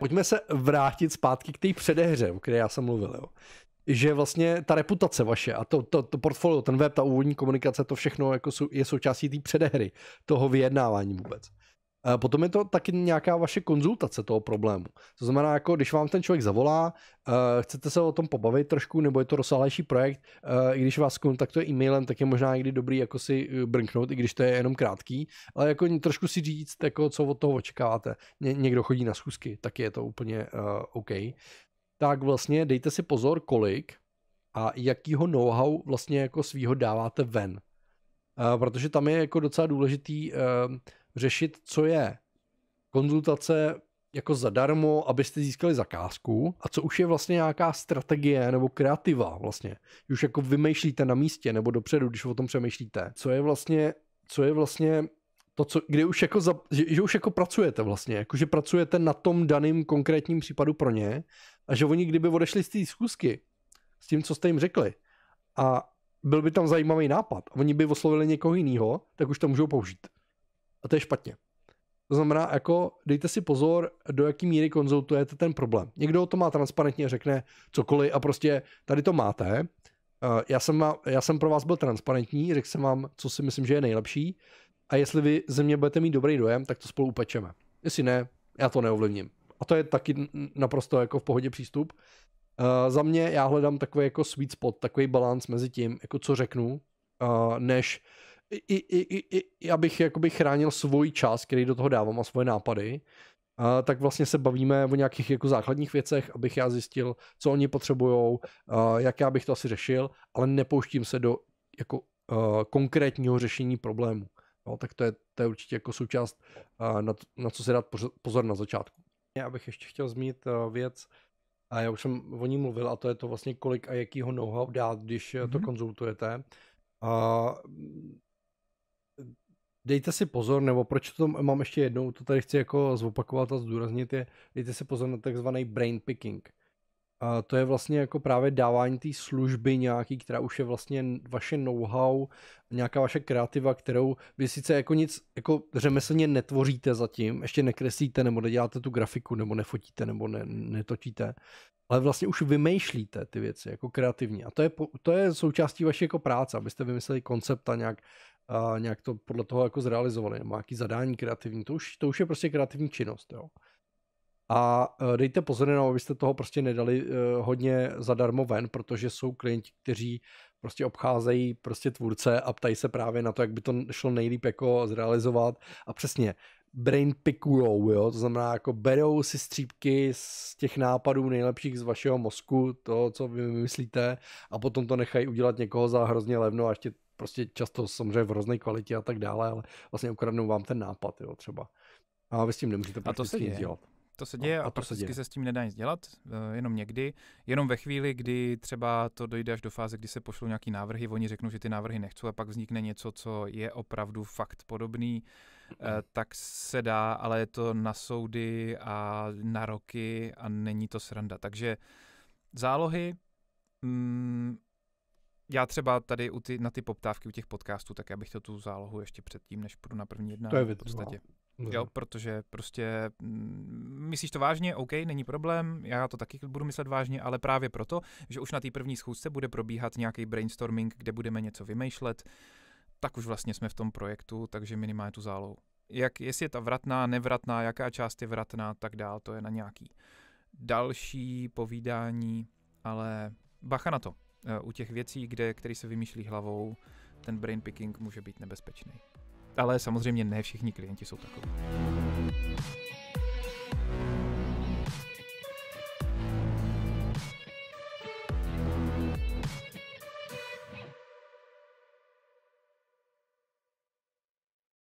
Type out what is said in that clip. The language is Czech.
pojďme se vrátit zpátky k té předehře, o které já jsem mluvil. Jo. Že vlastně ta reputace vaše a to, to, to portfolio, ten web, ta úvodní komunikace, to všechno jako jsou, je součástí té předehry, toho vyjednávání vůbec. Eh, potom je to taky nějaká vaše konzultace toho problému. To znamená, jako když vám ten člověk zavolá, eh, chcete se o tom pobavit trošku, nebo je to rozsáhlejší projekt, eh, i když vás kontaktuje e-mailem, tak je možná někdy dobrý jako si brnknout, i když to je jenom krátký, ale jako trošku si říct, jako co od toho očekáváte. Ně- někdo chodí na schůzky, tak je to úplně uh, OK. Tak vlastně dejte si pozor, kolik a jakýho know-how vlastně jako svýho dáváte ven. Uh, protože tam je jako docela důležitý uh, řešit, co je konzultace jako zadarmo, abyste získali zakázku a co už je vlastně nějaká strategie nebo kreativa vlastně. Už jako vymýšlíte na místě nebo dopředu, když o tom přemýšlíte. Co je vlastně, co je vlastně to, co, kde už jako, za, že, že, už jako pracujete vlastně, jako že pracujete na tom daném konkrétním případu pro ně a že oni kdyby odešli z té schůzky s tím, co jste jim řekli a byl by tam zajímavý nápad a oni by oslovili někoho jiného, tak už to můžou použít. A to je špatně. To znamená, jako dejte si pozor, do jaký míry konzultujete ten problém. Někdo to má transparentně, řekne cokoliv a prostě tady to máte. Eh, já jsem, já jsem pro vás byl transparentní, řekl jsem vám, co si myslím, že je nejlepší a jestli vy ze mě budete mít dobrý dojem, tak to spolu upečeme. Jestli ne, já to neovlivním. A to je taky naprosto jako v pohodě přístup. Uh, za mě já hledám takový jako sweet spot, takový balans mezi tím, jako co řeknu, uh, než uh, i, i, i, i abych jakoby chránil svůj čas, který do toho dávám a svoje nápady, a tak vlastně se bavíme o nějakých jako základních věcech, abych já zjistil, co oni potřebují, jak já bych to asi řešil, ale nepouštím se do jako a, konkrétního řešení problému. No, tak to je, to je určitě jako součást, a, na, to, na co si dát pozor na začátku. Já bych ještě chtěl zmínit věc, a já už jsem o ní mluvil, a to je to vlastně kolik a jakýho know-how dát, když mm-hmm. to mhm. konzultujete. A dejte si pozor, nebo proč to mám ještě jednou, to tady chci jako zopakovat a zdůraznit je, dejte si pozor na takzvaný brain picking. A to je vlastně jako právě dávání té služby nějaký, která už je vlastně vaše know-how, nějaká vaše kreativa, kterou vy sice jako nic jako řemeslně netvoříte zatím, ještě nekreslíte nebo neděláte tu grafiku, nebo nefotíte, nebo ne, netočíte, ale vlastně už vymýšlíte ty věci jako kreativní. A to je, to je součástí vaší jako práce, abyste vymysleli koncept a nějak a nějak to podle toho jako zrealizovali, má nějaký zadání kreativní, to už, to už je prostě kreativní činnost, jo. A e, dejte pozor na abyste toho prostě nedali e, hodně zadarmo ven, protože jsou klienti, kteří prostě obcházejí prostě tvůrce a ptají se právě na to, jak by to šlo nejlíp jako zrealizovat a přesně brain pickujou, jo, to znamená jako berou si střípky z těch nápadů nejlepších z vašeho mozku, to, co vy myslíte a potom to nechají udělat někoho za hrozně levno a ještě prostě často samozřejmě v různé kvalitě a tak dále, ale vlastně ukradnou vám ten nápad, jo, třeba. A vy s tím nemůžete a to se děje. nic dělat. To se no, děje a, a prakticky se, se s tím nedá nic dělat, eh, jenom někdy. Jenom ve chvíli, kdy třeba to dojde až do fáze, kdy se pošlou nějaký návrhy, oni řeknou, že ty návrhy nechcou a pak vznikne něco, co je opravdu fakt podobný, eh, hmm. tak se dá, ale je to na soudy a na roky a není to sranda. Takže zálohy, mm, já třeba tady u ty, na ty poptávky u těch podcastů, tak já bych to tu zálohu ještě předtím, než půjdu na první jednání. To je vidno. v podstatě. No. Jo, protože prostě mm, myslíš to vážně, OK, není problém, já to taky budu myslet vážně, ale právě proto, že už na té první schůzce bude probíhat nějaký brainstorming, kde budeme něco vymýšlet, tak už vlastně jsme v tom projektu, takže minimálně tu zálohu. Jak, jestli je ta vratná, nevratná, jaká část je vratná, tak dál, to je na nějaký další povídání, ale bacha na to. Eh, u těch věcí, kde, které se vymýšlí hlavou, ten brain picking může být nebezpečný. Ale samozřejmě ne všichni klienti jsou takoví.